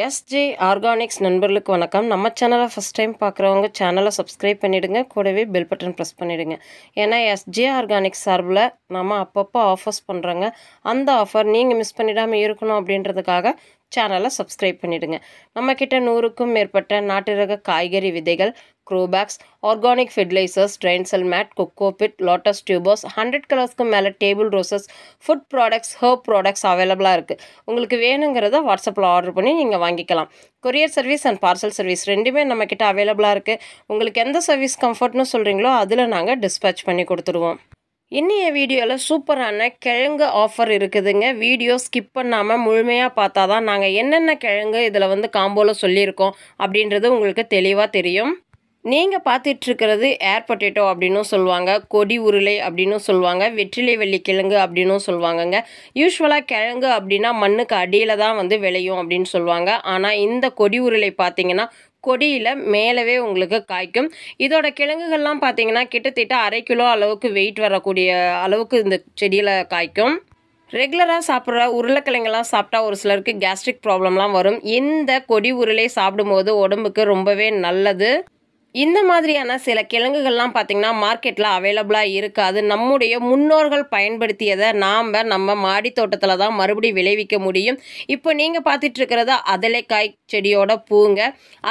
SJ organics நண்பர்களுக்கு வணக்கம் நம்ம சேனலை ஃபஸ்ட் டைம் பார்க்குறவங்க சேனலை சப்ஸ்கிரைப் பண்ணிவிடுங்க கூடவே பெல் பட்டன் ப்ரெஸ் பண்ணிவிடுங்க ஏன்னா எஸ்ஜே ஆர்கானிக்ஸ் சார்பில் நம்ம அப்பப்போ ஆஃபர்ஸ் பண்ணுறோங்க அந்த ஆஃபர் நீங்கள் மிஸ் பண்ணிடாமல் இருக்கணும் அப்படின்றதுக்காக சேனலை சப்ஸ்கிரைப் பண்ணிவிடுங்க நம்மக்கிட்ட நூறுக்கும் மேற்பட்ட நாட்டு காய்கறி விதைகள் grow bags organic fertilisers drain cell mat cocopeat lotus tubers hundred கலர்ஸ்க்கு மேலே table roses food products herb products அவைலபிளாக இருக்குது உங்களுக்கு வேணுங்கிறத வாட்ஸ்அப்பில் ஆர்டர் பண்ணி நீங்கள் வாங்கிக்கலாம் courier service and parcel service ரெண்டுமே நம்மக்கிட்ட அவைலபிளாக இருக்குது உங்களுக்கு எந்த சர்வீஸ் கம்ஃபர்ட்னு சொல்கிறீங்களோ அதில் நாங்கள் டிஸ்பேச் பண்ணி கொடுத்துருவோம் இன்றைய வீடியோவில் சூப்பரான கிழங்கு ஆஃபர் இருக்குதுங்க வீடியோ ஸ்கிப் பண்ணாமல் முழுமையாக பார்த்தா தான் நாங்கள் என்னென்ன கிழங்கு இதில் வந்து காம்போவில் சொல்லியிருக்கோம் அப்படின்றது உங்களுக்கு தெளிவாக தெரியும் நீங்கள் பார்த்துட்ருக்கிறது ஏர் பொட்டேட்டோ அப்படின்னும் சொல்லுவாங்க கொடி உருளை அப்படின்னும் சொல்லுவாங்க வெற்றிலை வெள்ளி கிழங்கு அப்படின்னும் சொல்லுவாங்கங்க யூஸ்வலாக கிழங்கு அப்படின்னா மண்ணுக்கு அடியில் தான் வந்து விளையும் அப்படின்னு சொல்லுவாங்க ஆனால் இந்த கொடி உருளை பார்த்திங்கன்னா கொடியில் மேலவே உங்களுக்கு காய்க்கும் இதோட கிழங்குகள்லாம் பார்த்திங்கன்னா கிட்டத்தட்ட அரை கிலோ அளவுக்கு வெயிட் வரக்கூடிய அளவுக்கு இந்த செடியில் காய்க்கும் ரெகுலராக சாப்பிட்ற உருளைக்கிழங்கெல்லாம் சாப்பிட்டா ஒரு சிலருக்கு கேஸ்ட்ரிக் ப்ராப்ளம்லாம் வரும் இந்த கொடி உருளை சாப்பிடும்போது உடம்புக்கு ரொம்பவே நல்லது இந்த மாதிரியான சில கிழங்குகள்லாம் பார்த்திங்கன்னா மார்க்கெட்டில் அவைலபிளாக இருக்காது நம்முடைய முன்னோர்கள் பயன்படுத்தியதை நாம் நம்ம மாடி தோட்டத்தில் தான் மறுபடியும் விளைவிக்க முடியும் இப்போ நீங்கள் பார்த்துட்ருக்கிறத அதலைக்காய் செடியோட பூங்க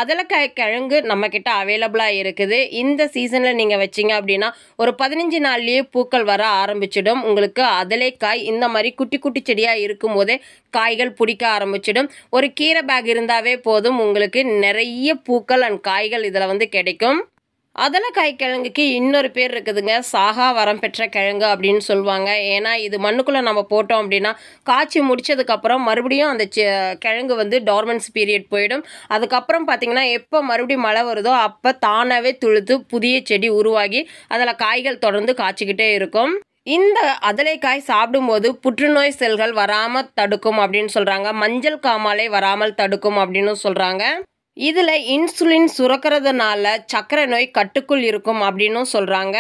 அதலைக்காய் கிழங்கு நம்மக்கிட்ட அவைலபிளாக இருக்குது இந்த சீசனில் நீங்கள் வச்சிங்க அப்படின்னா ஒரு பதினஞ்சு நாள்லேயே பூக்கள் வர ஆரம்பிச்சிடும் உங்களுக்கு அதலைக்காய் இந்த மாதிரி குட்டி குட்டி செடியாக இருக்கும் போதே காய்கள் பிடிக்க ஆரம்பிச்சிடும் ஒரு கீரை பேக் இருந்தாவே போதும் உங்களுக்கு நிறைய பூக்கள் அண்ட் காய்கள் இதில் வந்து கிடைக்கும் கிடைக்கும் காய் கிழங்குக்கு இன்னொரு பேர் இருக்குதுங்க சாகா வரம் பெற்ற கிழங்கு அப்படின்னு சொல்லுவாங்க ஏன்னா இது மண்ணுக்குள்ளே நம்ம போட்டோம் அப்படின்னா காய்ச்சி முடித்ததுக்கப்புறம் மறுபடியும் அந்த கிழங்கு வந்து டார்மன்ஸ் பீரியட் போயிடும் அதுக்கப்புறம் பார்த்திங்கன்னா எப்போ மறுபடியும் மழை வருதோ அப்போ தானாகவே துளுத்து புதிய செடி உருவாகி அதில் காய்கள் தொடர்ந்து காய்ச்சிக்கிட்டே இருக்கும் இந்த அதலைக்காய் சாப்பிடும்போது புற்றுநோய் செல்கள் வராமல் தடுக்கும் அப்படின்னு சொல்கிறாங்க மஞ்சள் காமாலை வராமல் தடுக்கும் அப்படின்னு சொல்கிறாங்க இதில் இன்சுலின் சுரக்கிறதுனால சர்க்கரை நோய் கட்டுக்குள் இருக்கும் அப்படின்னும் சொல்கிறாங்க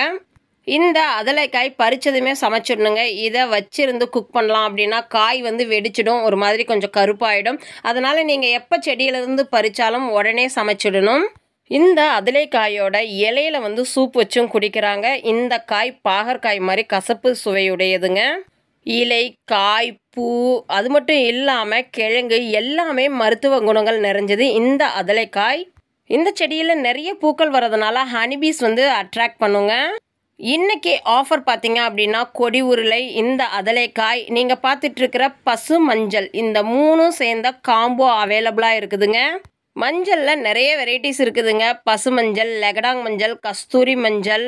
இந்த அதலைக்காய் பறித்ததுமே சமைச்சிடணுங்க இதை வச்சிருந்து குக் பண்ணலாம் அப்படின்னா காய் வந்து வெடிச்சிடும் ஒரு மாதிரி கொஞ்சம் கருப்பாயிடும் அதனால் நீங்கள் எப்போ செடியிலேருந்து பறித்தாலும் உடனே சமைச்சிடணும் இந்த அதலைக்காயோட இலையில வந்து சூப் வச்சும் குடிக்கிறாங்க இந்த காய் பாகற்காய் மாதிரி கசப்பு சுவையுடையதுங்க இலை காய் பூ அது மட்டும் இல்லாமல் கிழங்கு எல்லாமே மருத்துவ குணங்கள் நிறைஞ்சது இந்த அதலைக்காய் இந்த செடியில் நிறைய பூக்கள் வர்றதுனால ஹனிபீஸ் வந்து அட்ராக்ட் பண்ணுங்க இன்றைக்கி ஆஃபர் பார்த்தீங்க அப்படின்னா கொடி உருளை இந்த அதலைக்காய் நீங்கள் பார்த்துட்ருக்கிற பசு மஞ்சள் இந்த மூணும் சேர்ந்த காம்போ அவைலபிளாக இருக்குதுங்க மஞ்சளில் நிறைய வெரைட்டிஸ் இருக்குதுங்க பசு மஞ்சள் லெகடாங் மஞ்சள் கஸ்தூரி மஞ்சள்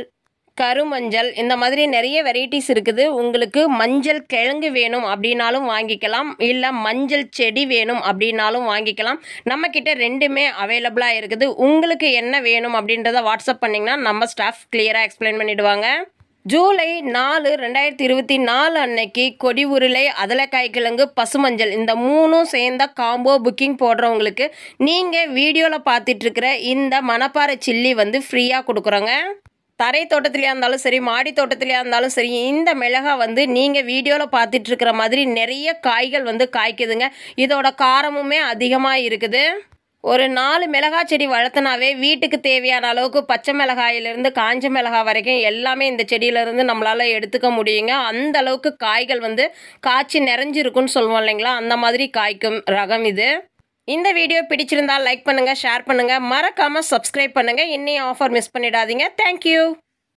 கருமஞ்சள் இந்த மாதிரி நிறைய வெரைட்டிஸ் இருக்குது உங்களுக்கு மஞ்சள் கிழங்கு வேணும் அப்படின்னாலும் வாங்கிக்கலாம் இல்லை மஞ்சள் செடி வேணும் அப்படின்னாலும் வாங்கிக்கலாம் நம்மக்கிட்ட ரெண்டுமே அவைலபிளாக இருக்குது உங்களுக்கு என்ன வேணும் அப்படின்றத வாட்ஸ்அப் பண்ணிங்கன்னா நம்ம ஸ்டாஃப் கிளியராக எக்ஸ்பிளைன் பண்ணிவிடுவாங்க ஜூலை நாலு ரெண்டாயிரத்தி இருபத்தி நாலு அன்னைக்கு கொடி உருளை அதலக்காய் கிழங்கு பசுமஞ்சள் இந்த மூணும் சேர்ந்த காம்போ புக்கிங் போடுறவங்களுக்கு நீங்கள் வீடியோவில் பார்த்துட்ருக்கிற இந்த மணப்பாறை சில்லி வந்து ஃப்ரீயாக கொடுக்குறோங்க தரை தோட்டத்துலையாக இருந்தாலும் சரி மாடி தோட்டத்துலையாக இருந்தாலும் சரி இந்த மிளகாய் வந்து நீங்கள் வீடியோவில் இருக்கிற மாதிரி நிறைய காய்கள் வந்து காய்க்குதுங்க இதோட காரமுமே அதிகமாக இருக்குது ஒரு நாலு மிளகாய் செடி வளர்த்தனாவே வீட்டுக்கு தேவையான அளவுக்கு பச்சை மிளகாயிலிருந்து காஞ்ச மிளகாய் வரைக்கும் எல்லாமே இந்த செடியிலேருந்து நம்மளால் எடுத்துக்க முடியுங்க அந்த அளவுக்கு காய்கள் வந்து காய்ச்சி நிறைஞ்சிருக்குன்னு சொல்லுவோம் இல்லைங்களா அந்த மாதிரி காய்க்கும் ரகம் இது இந்த வீடியோ பிடிச்சிருந்தால் லைக் பண்ணுங்கள் ஷேர் பண்ணுங்கள் மறக்காமல் சப்ஸ்கிரைப் பண்ணுங்கள் இன்னும் ஆஃபர் மிஸ் பண்ணிடாதீங்க தேங்க்யூ